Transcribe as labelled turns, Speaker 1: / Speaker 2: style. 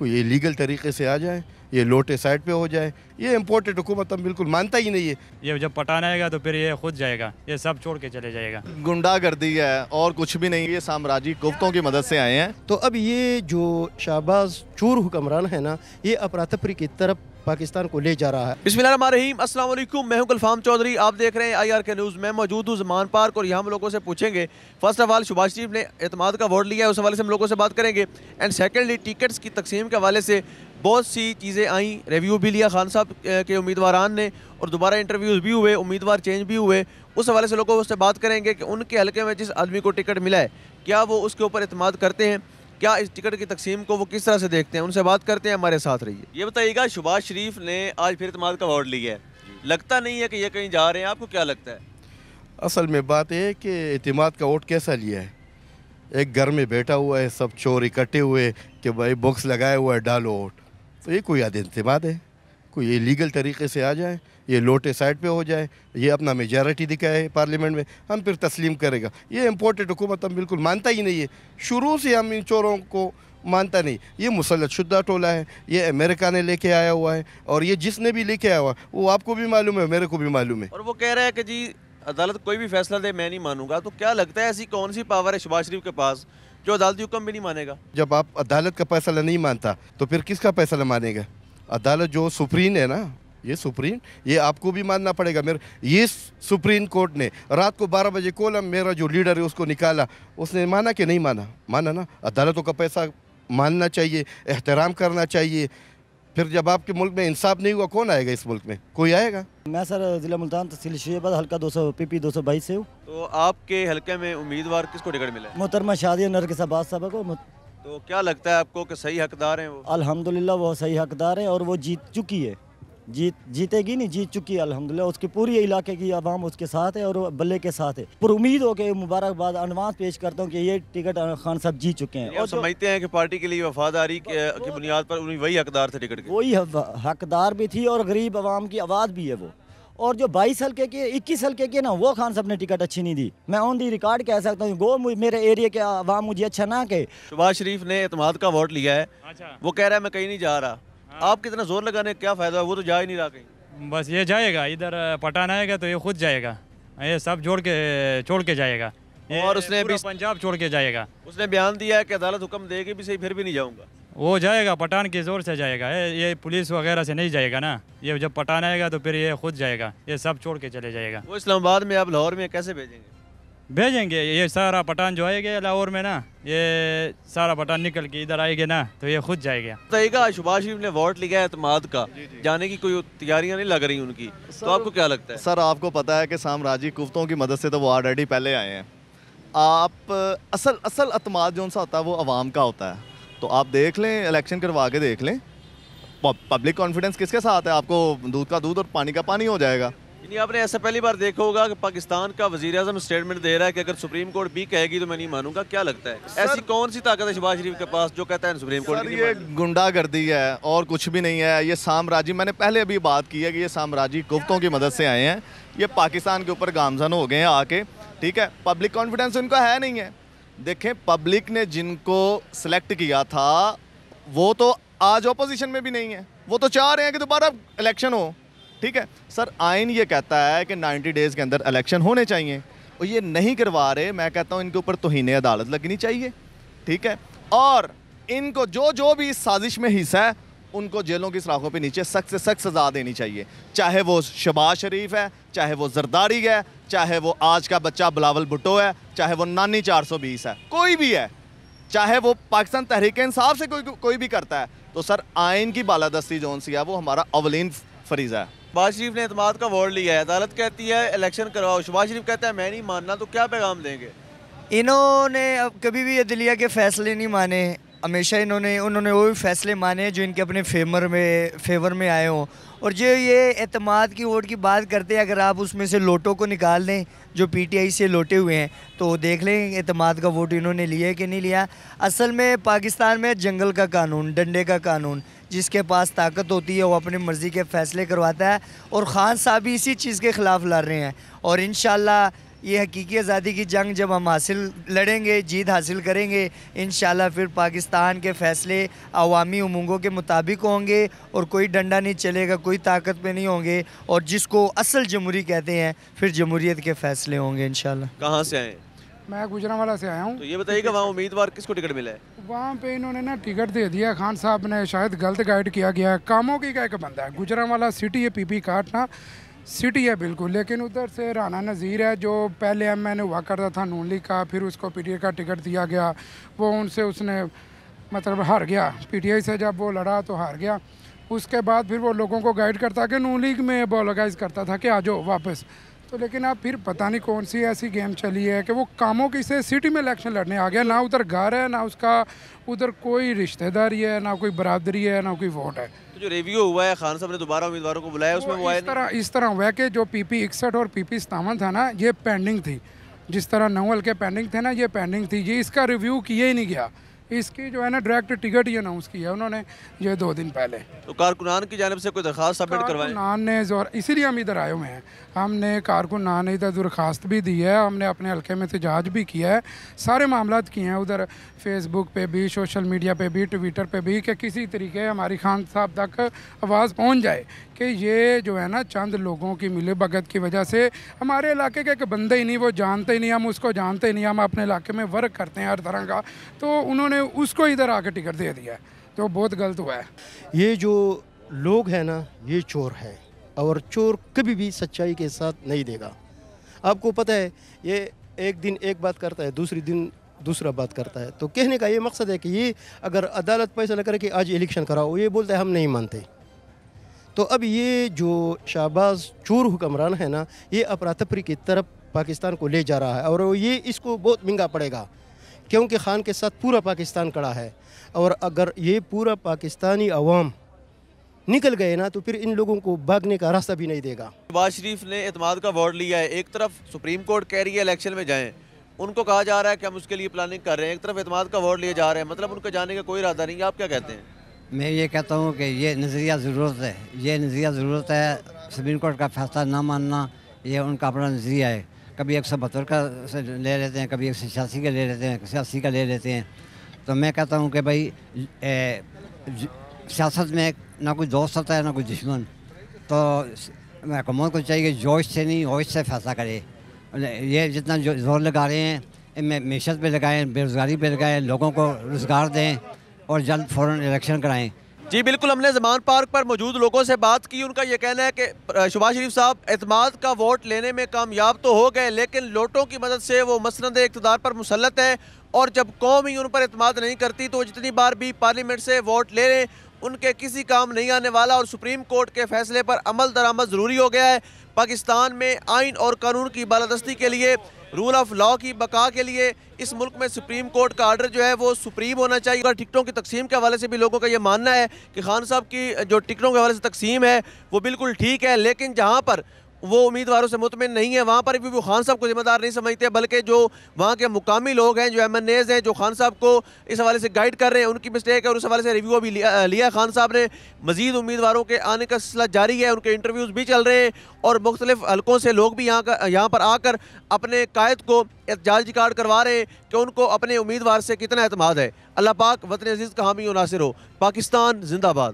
Speaker 1: कोई लीगल तरीके से आ जाए ये लोटे साइड पे हो जाए ये इम्पोर्टेड हुकूमत तो हम बिल्कुल मानता
Speaker 2: ही नहीं है ये जब पटाना आएगा तो फिर ये खुद जाएगा ये सब छोड़ के चले जाएगा
Speaker 1: गुंडागर्दी है
Speaker 3: और कुछ भी नहीं ये साम्राज्य गुफ्तों की मदद से आए हैं
Speaker 1: तो अब ये जो शाहबाज चूर हुक्मरान है ना ये अपरातपरी की तरफ पाकिस्तान को ले जा रहा है
Speaker 4: बिस्मिल्लाम अस्सलाम मैं हूं गुलफाम चौधरी आप देख रहे हैं आई आर के न्यूज़ मैं मौजूद हूं जमान पार्क और यहां हम लोगों से पूछेंगे first of all Subhash Sharif ने अतमाद का वोट लिया है उस हवाले से हम लोगों से बात करेंगे एंड सेकेंडली टिकट्स की तकसीम के हवाले से बहुत सी चीज़ें आई रिव्यू भी लिया खान साहब के उम्मीदवारान ने और दोबारा इंटरव्यूज़ भी हुए उम्मीदवार चेंज भी हुए उस हवाले से लोगों से बात करेंगे कि उनके हलके में जिस आदमी को टिकट मिला है क्या वो उसके ऊपर अतमाद करते हैं क्या इस टिकट की तकसीम को वो किस तरह से देखते हैं उनसे बात करते हैं हमारे साथ रहिए ये बताइएगा शुभाष शरीफ ने आज फिर इतमाद का अवार्ड लिया है लगता नहीं है कि ये कहीं जा रहे हैं आपको क्या लगता है
Speaker 1: असल में बात यह है कि इतमाद का वोट कैसा लिया है एक घर में बैठा हुआ है सब चोर इकट्ठे हुए कि भाई बॉक्स लगाए हुआ है डालो वोट तो ये कोई आदतबाद है कोई ये लीगल तरीके से आ जाए ये लोटे साइड पे हो जाए ये अपना मेजॉरिटी दिखाए पार्लियामेंट में हम फिर तस्लीम करेगा ये इम्पोर्टेड हुकूमत हम बिल्कुल मानता ही नहीं है शुरू से हम इन चोरों को मानता नहीं ये मुसलत शुदा टोला है ये अमेरिका ने लेके आया हुआ है और ये जिसने भी लेके आया हुआ वो आपको भी मालूम है मेरे को भी मालूम है और
Speaker 4: वो कह रहा है कि जी अदालत कोई भी फैसला दे मैं नहीं मानूंगा तो क्या लगता है ऐसी कौन सी पावर है शबाज शरीफ के पास जो अदालती हुक्म भी नहीं मानेगा
Speaker 1: जब आप अदालत का फैसला नहीं मानता तो फिर किसका फैसला मानेगा अदालत जो सुप्रीम है ना ये सुप्रीम ये आपको भी मानना पड़ेगा मेरे ये सुप्रीम कोर्ट ने रात को 12 बजे कोलम मेरा जो लीडर है उसको निकाला उसने माना कि नहीं माना माना ना अदालतों का पैसा मानना चाहिए एहतराम करना चाहिए फिर जब आपके मुल्क में इंसाफ नहीं हुआ कौन आएगा इस मुल्क में कोई आएगा मैं सर जिला मुल्तान तहसील शेबाद हल्का दो सौ पी पी दो सौ बाईस से हूँ
Speaker 4: तो आपके हल्के में उम्मीदवार किसको टिकट मिला मोहतरमा शादी नर के साहब को तो क्या लगता है आपको कि सही हकदार हैं वो अल्हम्दुलिल्लाह वो सही हकदार हैं और वो जीत चुकी है जीत जीतेगी नहीं जीत चुकी है अलहमदिल्ला उसके पूरी इलाके की आवाम उसके साथ है और बल्ले के साथ है पर उम्मीद हो के मुबारकबाद अनवास पेश करता हूँ कि ये टिकट खान साहब जीत चुके हैं और समझते हैं कि पार्टी के लिए वफादारी की बुनियाद पर वही हकदार थे टिकट वही हकदार भी थी और गरीब आवाम की आवाज़ भी है वो और जो बाईस हल्के के इक्कीस हल्के के ना वो खान साहब ने टिकट अच्छी नहीं दी मैं ऑन दी रिकॉर्ड कह सकता हूँ गो मेरे एरिया के आवाम मुझे अच्छा ना कहे शबाज शरीफ ने अतमाद का वोट लिया है अच्छा वो कह रहा है मैं कहीं नहीं जा रहा हाँ। आप कितना जोर लगाने क्या फ़ायदा है वो तो जा ही नहीं रहा कहीं
Speaker 2: बस ये जाएगा इधर पठान आएगा तो ये खुद जाएगा हाँ, ये सब जोड़ के छोड़ के जाएगा और उसने पंजाब छोड़ के जाएगा
Speaker 4: उसने बयान दिया है कि अदालत हुक्म देगी भी सही फिर भी नहीं जाऊंगा
Speaker 2: वो जाएगा पठान के ज़ोर से जाएगा ये पुलिस वगैरह से नहीं जाएगा ना ये जब पठान आएगा तो फिर ये खुद जाएगा ये सब छोड़ के चले जाएगा
Speaker 4: वो इस्लामाबाद में आप लाहौर में कैसे भेजेंगे
Speaker 2: भेजेंगे ये सारा पठान जो आएगा लाहौर में ना ये सारा पठान निकल के इधर आएगा ना तो ये खुद जाएगा
Speaker 4: तरीका शुभाष शरीफ ने वोट लिखा है अतमाद का जाने की कोई तैयारियां नहीं लग रही उनकी तो आपको क्या लगता है
Speaker 3: सर आपको पता है कि साम्राजी कुफ्तों की मदद से तो वो ऑलरेडी पहले आए हैं आप असल असल अतमाद जो सा होता है वो आवाम का होता है तो आप देख लें इलेक्शन करवा के देख लें पब्लिक कॉन्फिडेंस किसके साथ है आपको दूध का दूध और पानी का पानी हो जाएगा
Speaker 4: यानी आपने ऐसा पहली बार देखा होगा कि पाकिस्तान का वजी अजम स्टेटमेंट दे रहा है कि अगर सुप्रीम कोर्ट भी कहेगी तो मैं नहीं मानूंगा क्या लगता है ऐसी कौन सी ताकत है शहबाज शरीफ के पास जो कहता है सुप्रीम कोर्ट ये
Speaker 3: गुंडागर्दी है और कुछ भी नहीं है ये साम्राज्य मैंने पहले अभी बात की है कि ये साम्राज्य गुफ्तों की मदद से आए हैं ये पाकिस्तान के ऊपर गामजन हो गए हैं आके ठीक है पब्लिक कॉन्फिडेंस उनका है नहीं है देखें पब्लिक ने जिनको सेलेक्ट किया था वो तो आज ऑपोजिशन में भी नहीं है वो तो चाह रहे हैं कि दोबारा इलेक्शन हो ठीक है सर आइन ये कहता है कि 90 डेज़ के अंदर इलेक्शन होने चाहिए और ये नहीं करवा रहे मैं कहता हूँ इनके ऊपर तोहने अदालत लगनी चाहिए ठीक है और इनको जो जो भी इस साजिश में हिस्सा है उनको जेलों की सलाखों पे नीचे सख्त से सख्त सज़ा देनी चाहिए चाहे वो शबाज शरीफ है चाहे वो जरदारी है चाहे वो आज का बच्चा बिलावल भुट्टो है चाहे वो नानी 420 है कोई भी है चाहे वो पाकिस्तान तहरीक इंसाफ से कोई कोई भी करता है तो सर आइन की बालादस्ती जोन सी है वो हमारा अवलिन फरीज़ा है
Speaker 4: शहबाज शरीफ ने अतमाद का वोट लिया है अदालत कहती है इलेक्शन करवाओ शहबाज शरीफ कहता है मैं नहीं मानना तो क्या पैगाम देंगे
Speaker 1: इन्होंने अब कभी भी अदलिया के फैसले नहीं माने हमेशा इन्होंने उन्होंने वो भी फैसले माने जो इनके अपने फेमर में फेवर में आए हों और जो ये अतमाद की वोट की बात करते हैं अगर आप उसमें से लोटों को निकाल दें जो पीटीआई से लोटे हुए हैं तो देख लें अतमाद का वोट इन्होंने लिया कि नहीं लिया असल में पाकिस्तान में जंगल का कानून डंडे का कानून जिसके पास ताकत होती है वो अपनी मर्ज़ी के फ़ैसले करवाता है और ख़ान साहब भी इसी चीज़ के ख़िलाफ़ लड़ रहे हैं और इन ये हकीकी आज़ादी की जंग जब हम हासिल लड़ेंगे जीत हासिल करेंगे इन फिर पाकिस्तान के फ़ैसले अवामी उमंगों के मुताबिक होंगे और कोई डंडा नहीं चलेगा कोई ताकत पे नहीं होंगे और जिसको असल जमहूरी कहते हैं फिर जमहूरीत के फ़ैसले होंगे इन
Speaker 2: कहाँ से आए मैं गुजरावाला से आया हूँ तो ये
Speaker 4: बताइएगा वहाँ उम्मीदवार किसको टिकट मिला है
Speaker 2: वहाँ पे इन्होंने ना टिकट दे दिया खान साहब ने शायद गलत गाइड किया गया है कामों की का एक बंदा है गुजरावाला सिटी है पीपी काटना सिटी है बिल्कुल लेकिन उधर से राना नज़ीर है जो पहले एम एन हुआ करता था नून लीग का फिर उसको पी का टिकट दिया गया वो उनसे उसने मतलब हार गया आई से जब वो लड़ा तो हार गया उसके बाद फिर वो लोगों को गाइड करता कि नून लीग में बॉलोगाइज करता था कि आ जाओ वापस तो लेकिन आप फिर पता नहीं कौन सी ऐसी गेम चली है कि वो कामों की से सिटी में इलेक्शन लड़ने आ गया ना उधर घर है ना उसका उधर कोई रिश्तेदारी है ना कोई बरादरी है ना कोई वोट है
Speaker 4: तो जो रिव्यू हुआ है खान साहब ने दोबारा उम्मीदवारों को बुलाया उसमें वो इस तरह
Speaker 2: इस तरह हुआ कि जो पी पी इकसठ और पी पी सतावन था ना ये पेंडिंग थी जिस तरह नवल के पेंडिंग थे ना ये पेंडिंग थी ये इसका रिव्यू किया ही नहीं गया इसकी जो है ना डायरेक्ट टिकट ही अनाउंस की है उन्होंने जो दो दिन पहले
Speaker 4: तो कारकुनान की जानब से कोई दरखास्त सबमिट करवाई कारकुनान
Speaker 2: ने जोर इसीलिए हम इधर आए हुए हैं हमने कारकुनान इधर दरखास्त भी दी है हमने अपने हल्के में एहतजाज भी किया है सारे मामला किए हैं उधर फेसबुक पे भी सोशल मीडिया पे भी ट्विटर पे भी कि किसी तरीके हमारी खान साहब तक आवाज़ पहुँच जाए कि ये जो है ना चंद लोगों की मिले भगत की वजह से हमारे इलाके के एक बंदे ही नहीं वो जानते ही नहीं हम उसको जानते ही नहीं हम अपने इलाके में वर्क करते हैं हर तरह का तो उन्होंने उसको इधर आके टिकट दे दिया तो बहुत गलत हुआ है
Speaker 1: ये जो लोग हैं ना ये चोर हैं और चोर कभी भी सच्चाई के साथ नहीं देगा आपको पता है ये एक दिन एक बात करता है दूसरी दिन दूसरा बात करता है तो कहने का ये मकसद है कि ये अगर अदालत पैसा करे कि आज इलेक्शन कराओ ये बोलता है हम नहीं मानते तो अब ये जो शाहबाज चूर हुक्मरान है ना ये अपरातपरी की तरफ पाकिस्तान को ले जा रहा है और ये इसको बहुत महंगा पड़ेगा क्योंकि खान के साथ पूरा पाकिस्तान कड़ा है और अगर ये पूरा पाकिस्तानी अवाम निकल गए ना तो फिर इन लोगों को भागने का रास्ता भी नहीं देगा नवाज
Speaker 4: शरीफ ने अतमाद का वार्ड लिया है एक तरफ सुप्रीम कोर्ट कह रही है इलेक्शन में जाएँ उनको कहा जा रहा है कि हम उसके लिए प्लानिंग कर रहे हैं एक तरफ अतमाद का वार्ड लिए जा रहे हैं मतलब उनके जाने का कोई इरादा नहीं है आप क्या कहते हैं मैं ये कहता हूँ कि ये नज़रिया ज़रूरत है ये नज़रिया ज़रूरत है सुप्रीम कोर्ट का फैसला ना मानना ये उनका अपना नज़रिया है कभी एक सौ बहत्तर का ले लेते हैं कभी एक सौ छियासी का ले लेते हैं छियासी का ले लेते हैं तो मैं कहता हूँ कि भाई सियासत में ना कोई दोस्त होता है ना कोई दुश्मन तो हुकूमत को चाहिए जोश से नहीं होश से फैसला करे ये जितना जो जोर लगा रहे हैं इनमें मीशत पर लगाएँ बेरोज़गारी पर लगाएँ लोगों को रोज़गार दें और जल्द फ़ौर इलेक्शन कराएँ जी बिल्कुल हमने जमान पार्क पर मौजूद लोगों से बात की उनका यह कहना है कि शुबाज शरीफ साहब अतमाद का वोट लेने में कामयाब तो हो गए लेकिन लोटों की मदद से वो मसंद इकतदार पर मुसलत है और जब कौम ही उन पर अतमाद नहीं करती तो जितनी बार भी पार्लियामेंट से वोट ले लें उनके किसी काम नहीं आने वाला और सुप्रीम कोर्ट के फैसले पर अमल दरामद ज़रूरी हो गया है पाकिस्तान में आइन और कानून की बालादस्ती के लिए रूल ऑफ लॉ की बका के लिए इस मुल्क में सुप्रीम कोर्ट का आर्डर जो है वो सुप्रीम होना चाहिए और टिकटों की तकसीम के हवाले से भी लोगों का ये मानना है कि खान साहब की जो टिकटों के हवाले से तकसीम है वो बिल्कुल ठीक है लेकिन जहाँ पर वो उम्मीदवारों से मुतमिन नहीं है वहाँ पर भी वो खान साहब को जिम्मेदार नहीं समझते बल्कि जो वहाँ के मुकामी लोग हैं जो एम एन एज़ हैं जो खान साहब को इस हवाले से गाइड कर रहे हैं उनकी मिस्टेक है और उस हवाले से रिव्यू अभी लिया, लिया खान साहब ने मजीद उम्मीदवारों के आने का सिलसिला जारी है उनके इंटरव्यूज़ भी चल रहे हैं और मुख्तलिफ हल्कों से लोग भी यहाँ का यहाँ पर आकर अपने कायद को एहतजाज कार्ड करवा रहे हैं कि उनको अपने उम्मीदवार से कितना अहतमाद है अल्लाह पाक वतन अजीज़ का हामी नासिर हो पाकिस्तान जिंदाबाद